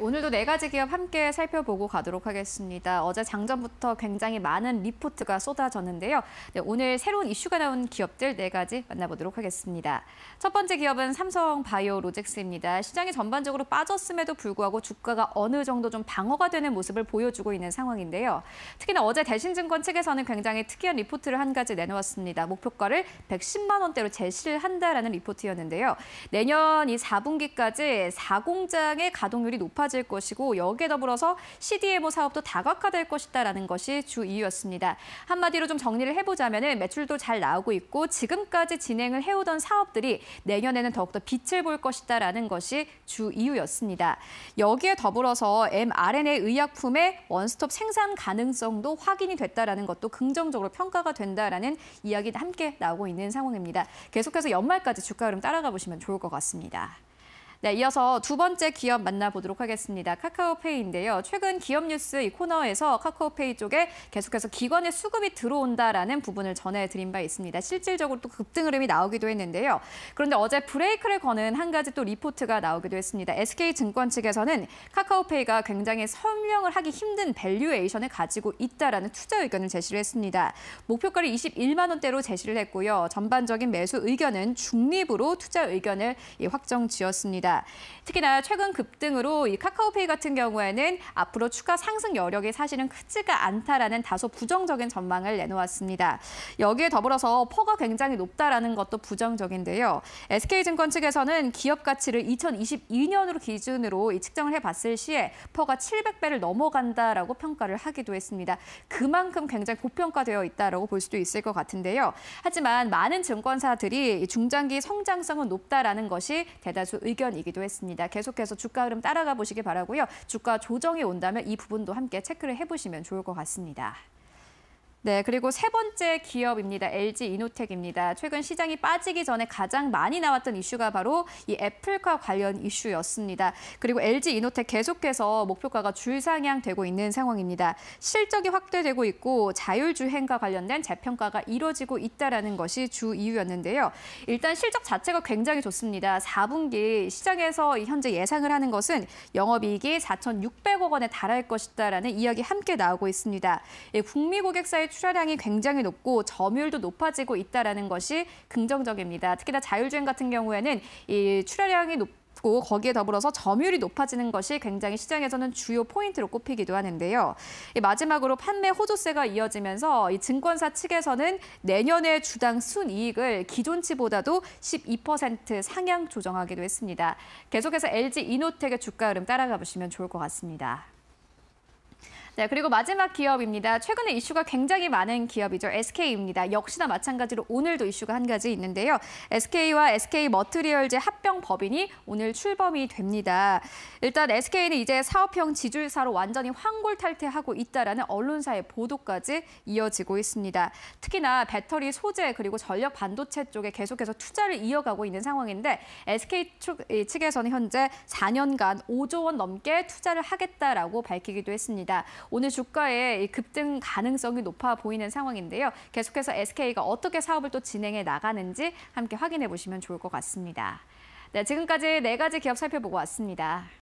오늘도 네 가지 기업 함께 살펴보고 가도록 하겠습니다. 어제 장전부터 굉장히 많은 리포트가 쏟아졌는데요. 네, 오늘 새로운 이슈가 나온 기업들 네 가지 만나보도록 하겠습니다. 첫 번째 기업은 삼성바이오로직스입니다. 시장이 전반적으로 빠졌음에도 불구하고 주가가 어느 정도 좀 방어가 되는 모습을 보여주고 있는 상황인데요. 특히나 어제 대신증권 측에서는 굉장히 특이한 리포트를 한 가지 내놓았습니다. 목표가를 110만 원대로 제시를 한다라는 리포트였는데요. 내년 이 4분기까지 4공장의 가동률이 높아 높아질 것이고 여기에 더불어서 CDMO 사업도 다각화될 것이다라는 것이 주 이유였습니다. 한마디로 좀 정리를 해보자면 매출도 잘 나오고 있고 지금까지 진행을 해오던 사업들이 내년에는 더욱더 빛을 볼 것이다라는 것이 주 이유였습니다. 여기에 더불어서 mRNA 의약품의 원스톱 생산 가능성도 확인이 됐다라는 것도 긍정적으로 평가가 된다라는 이야기 함께 나오고 있는 상황입니다. 계속해서 연말까지 주가 흐름 따라가 보시면 좋을 것 같습니다. 네, 이어서 두 번째 기업 만나보도록 하겠습니다. 카카오페이인데요. 최근 기업 뉴스 이 코너에서 카카오페이 쪽에 계속해서 기관의 수급이 들어온다라는 부분을 전해드린 바 있습니다. 실질적으로 또 급등 흐름이 나오기도 했는데요. 그런데 어제 브레이크를 거는 한 가지 또 리포트가 나오기도 했습니다. SK증권 측에서는 카카오페이가 굉장히 설명을 하기 힘든 밸류에이션을 가지고 있다라는 투자 의견을 제시를 했습니다. 목표가를 21만 원대로 제시를 했고요. 전반적인 매수 의견은 중립으로 투자 의견을 확정 지었습니다. 특히나 최근 급등으로 이 카카오페이 같은 경우에는 앞으로 추가 상승 여력이 사실은 크지가 않다라는 다소 부정적인 전망을 내놓았습니다. 여기에 더불어서 퍼가 굉장히 높다라는 것도 부정적인데요. SK증권 측에서는 기업 가치를 2022년으로 기준으로 이 측정을 해봤을 시에 퍼가 700배를 넘어간다라고 평가를 하기도 했습니다. 그만큼 굉장히 고평가되어 있다라고 볼 수도 있을 것 같은데요. 하지만 많은 증권사들이 중장기 성장성은 높다라는 것이 대다수 의견이 부분이기도 했습니다. 계속해서 주가 흐름 따라가 보시길 바라고요. 주가 조정이 온다면 이 부분도 함께 체크를 해보시면 좋을 것 같습니다. 네, 그리고 세 번째 기업입니다. LG 이노텍입니다. 최근 시장이 빠지기 전에 가장 많이 나왔던 이슈가 바로 이 애플과 관련 이슈였습니다. 그리고 LG 이노텍 계속해서 목표가가 줄상향되고 있는 상황입니다. 실적이 확대되고 있고 자율주행과 관련된 재평가가 이뤄지고 있다라는 것이 주 이유였는데요. 일단 실적 자체가 굉장히 좋습니다. 4분기 시장에서 현재 예상을 하는 것은 영업이익이 4,600억 원에 달할 것이다라는 이야기 함께 나오고 있습니다. 예, 국미 고객사의 출하량이 굉장히 높고 점유율도 높아지고 있다는 것이 긍정적입니다. 특히나 자율주행 같은 경우에는 이 출하량이 높 거기에 더불어서 점유율이 높아지는 것이 굉장히 시장에서는 주요 포인트로 꼽히기도 하는데요. 마지막으로 판매 호조세가 이어지면서 이 증권사 측에서는 내년에 주당 순이익을 기존치보다도 12% 상향 조정하기도 했습니다. 계속해서 LG 이노텍의 주가 흐름 따라가 보시면 좋을 것 같습니다. 네, 그리고 마지막 기업입니다. 최근에 이슈가 굉장히 많은 기업이죠. SK입니다. 역시나 마찬가지로 오늘도 이슈가 한 가지 있는데요. SK와 SK 머트리얼즈 합병 법인이 오늘 출범이 됩니다. 일단 SK는 이제 사업형 지주사로 완전히 황골탈퇴하고 있다라는 언론사의 보도까지 이어지고 있습니다. 특히나 배터리 소재 그리고 전력 반도체 쪽에 계속해서 투자를 이어가고 있는 상황인데 SK 측에서는 현재 4년간 5조 원 넘게 투자를 하겠다라고 밝히기도 했습니다. 오늘 주가에 급등 가능성이 높아 보이는 상황인데요. 계속해서 SK가 어떻게 사업을 또 진행해 나가는지 함께 확인해 보시면 좋을 것 같습니다. 네, 지금까지 네 가지 기업 살펴보고 왔습니다.